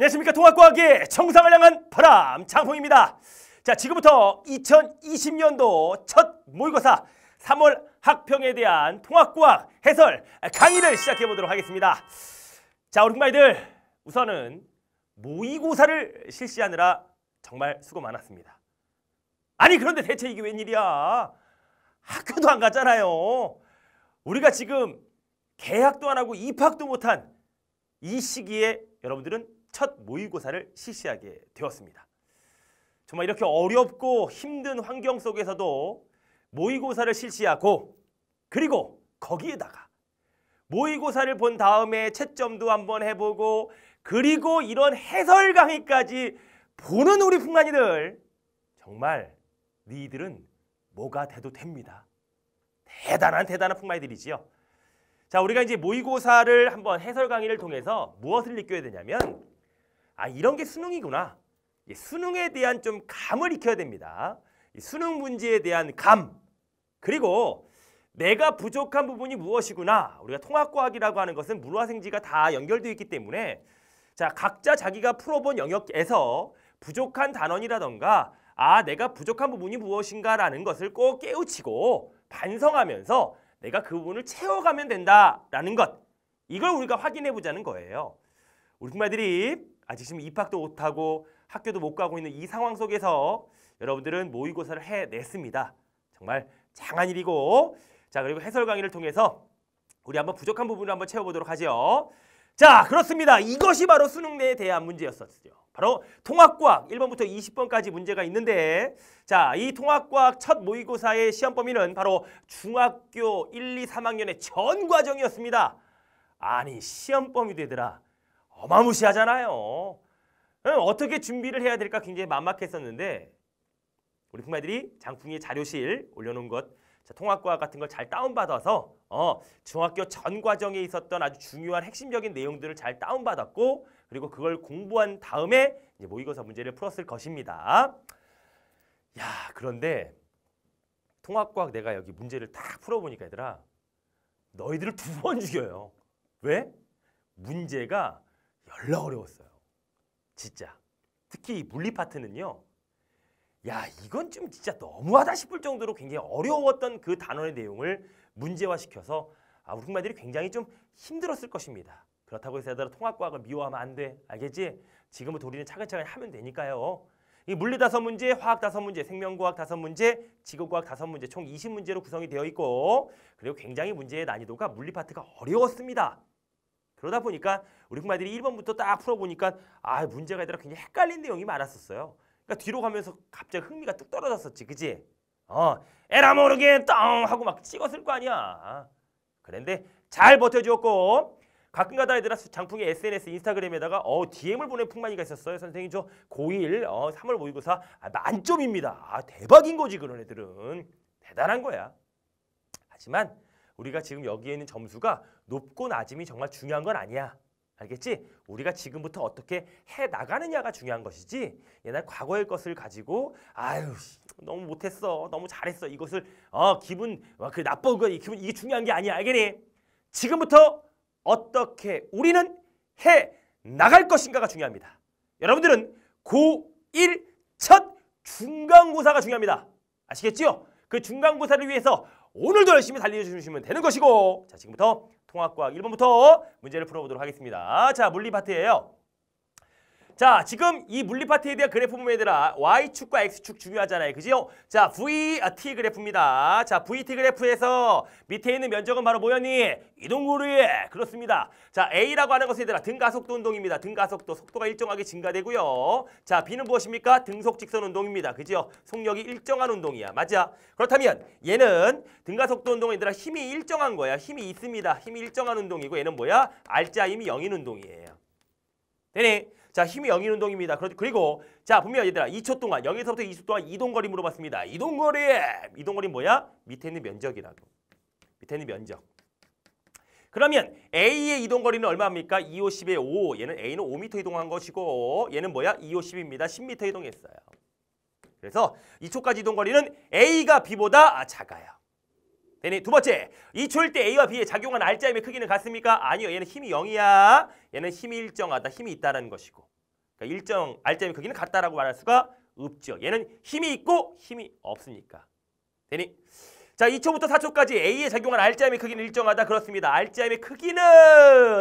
안녕하십니까 동학과학의 정상을 향한 바람 장풍입니다 자 지금부터 2020년도 첫 모의고사 3월 학평에 대한 통합과학 해설 강의를 시작해 보도록 하겠습니다 자 우리 k 이들 우선은 모의고사를 실시하느라 정말 수고 많았습니다 아니 그런데 대체 이게 웬일이야 학교도 안 갔잖아요 우리가 지금 개학도 안 하고 입학도 못한 이 시기에 여러분들은 첫 모의고사를 실시하게 되었습니다. 정말 이렇게 어렵고 힘든 환경 속에서도 모의고사를 실시하고 그리고 거기에다가 모의고사를 본 다음에 채점도 한번 해보고 그리고 이런 해설 강의까지 보는 우리 풍란이들 정말 니들은 뭐가 돼도 됩니다. 대단한 대단한 풍마이들이지요. 자, 우리가 이제 모의고사를 한번 해설 강의를 통해서 무엇을 느껴야 되냐면 아 이런 게 수능이구나. 이 수능에 대한 좀 감을 익혀야 됩니다. 이 수능 문제에 대한 감 그리고 내가 부족한 부분이 무엇이구나 우리가 통합과학이라고 하는 것은 문화생지가 다 연결되어 있기 때문에 자 각자 자기가 풀어본 영역에서 부족한 단원이라던가 아 내가 부족한 부분이 무엇인가라는 것을 꼭 깨우치고 반성하면서 내가 그 부분을 채워가면 된다라는 것 이걸 우리가 확인해 보자는 거예요 우리 말들이 아직 지금 입학도 못하고 학교도 못 가고 있는 이 상황 속에서 여러분들은 모의고사를 해냈습니다. 정말 장한 일이고 자 그리고 해설 강의를 통해서 우리 한번 부족한 부분을 한번 채워보도록 하죠. 자 그렇습니다. 이것이 바로 수능 내에 대한 문제였었죠. 바로 통합과학 1번부터 20번까지 문제가 있는데 자 이 통합과학 첫 모의고사의 시험 범위는 바로 중학교 1, 2, 3학년의 전 과정이었습니다. 아니 시험 범위 되더라. 어마무시하잖아요. 예, 어떻게 준비를 해야 될까 굉장히 막막했었는데 우리 부마들이 장풍이 자료실 올려놓은 것 통합과 같은 걸 잘 다운받아서 어, 중학교 전 과정에 있었던 아주 중요한 핵심적인 내용들을 잘 다운받았고 그리고 그걸 공부한 다음에 이제 모의고사 문제를 풀었을 것입니다. 야 그런데 통합과학 내가 여기 문제를 딱 풀어보니까 얘들아 너희들을 두 번 죽여요. 왜? 문제가 열나 어려웠어요. 진짜. 특히 물리 파트는요. 야 이건 좀 진짜 너무하다 싶을 정도로 굉장히 어려웠던 그 단원의 내용을 문제화시켜서 아, 우리말들이 굉장히 좀 힘들었을 것입니다. 그렇다고 해서 얘들 통합과학을 미워하면 안 돼. 알겠지? 지금부터 우리는 차근차근 하면 되니까요. 이 물리 다섯 문제, 화학 다섯 문제, 생명과학 다섯 문제, 지구과학 다섯 문제 총 이십 문제로 구성이 되어 있고 그리고 굉장히 문제의 난이도가 물리 파트가 어려웠습니다. 그러다 보니까 우리 군마들이 1번부터 딱 풀어보니까 아 문제가 아니라 굉장히 헷갈린 내용이 많았었어요. 그러니까 뒤로 가면서 갑자기 흥미가 뚝 떨어졌었지, 그지? 어, 에라 모르게 떵 하고 막 찍었을 거 아니야. 아, 그런데 잘 버텨주었고 가끔가다 애들아 장풍이 SNS 인스타그램에다가 어 DM을 보낸 풍만이가 있었어요. 선생님 저 고1 어, 3월 모의고사 아, 만점입니다. 아, 대박인 거지 그런 애들은. 대단한 거야. 하지만 우리가 지금 여기에 있는 점수가 높고 낮음이 정말 중요한 건 아니야. 알겠지? 우리가 지금부터 어떻게 해 나가느냐가 중요한 것이지 옛날 과거의 것을 가지고 아유 너무 못했어 너무 잘했어 이것을 어 기분 와그 어, 나빠 그거 기분 이게 중요한 게 아니야 알겠니? 지금부터 어떻게 우리는 해 나갈 것인가가 중요합니다. 여러분들은 고1 첫 중간고사가 중요합니다. 아시겠지요? 그 중간고사를 위해서 오늘도 열심히 달려주시면 되는 것이고 자 지금부터 통합과학 1번부터 문제를 풀어보도록 하겠습니다. 자 물리 파트예요. 자, 지금 이 물리 파트에 대한 그래프 보면 얘들아 y축과 x축 중요하잖아요. 그지요? 자, v, 아, t 그래프입니다. 자, vt 그래프에서 밑에 있는 면적은 바로 뭐였니? 이동거리에 그렇습니다. 자, a라고 하는 것은 얘들아 등가속도 운동입니다. 등가속도, 속도가 일정하게 증가되고요. 자, b는 무엇입니까? 등속 직선 운동입니다. 그지요? 속력이 일정한 운동이야. 맞아? 그렇다면 얘는 등가속도 운동은 얘들아 힘이 일정한 거야. 힘이 있습니다. 힘이 일정한 운동이고 얘는 뭐야? 알짜 힘이 영인 운동이에요. 되니? 자, 힘이 영인 운동입니다. 그리고 자, 분명 히 얘들아 2초 동안 0에서부터 2초 동안 이동거리 물어봤습니다. 이동거리! 이동거리 뭐야? 밑에 있는 면적이라고. 밑에 있는 면적. 그러면 A의 이동거리는 얼마입니까? 250에 5. 얘는 A는 5m 이동한 것이고 얘는 뭐야? 250입니다. 10m 이동했어요. 그래서 2초까지 이동거리는 A가 B보다 아, 작아요. 되니 두 번째, 이초일 때 A와 b 의 작용한 알짜임의 크기는 같습니까? 아니요. 얘는 힘이 0이야. 얘는 힘이 일정하다. 힘이 있다라는 것이고. 그러니까 일정 알짜임의 크기는 같다라고 말할 수가 없죠. 얘는 힘이 있고 힘이 없으니까. 되니 자, 2초부터 4초까지 A에 작용한 알짜임의 크기는 일정하다. 그렇습니다. 알짜임의 크기는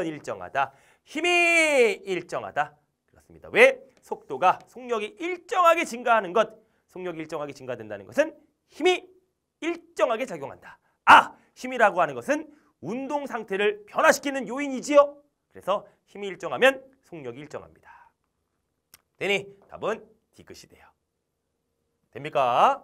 일정하다. 힘이 일정하다. 그렇습니다. 왜? 속도가 속력이 일정하게 증가하는 것. 속력이 일정하게 증가된다는 것은 힘이 일정하게 작용한다. 아! 힘이라고 하는 것은 운동 상태를 변화시키는 요인이지요. 그래서 힘이 일정하면 속력이 일정합니다. 되니 답은 D 끝이 돼요. 됩니까?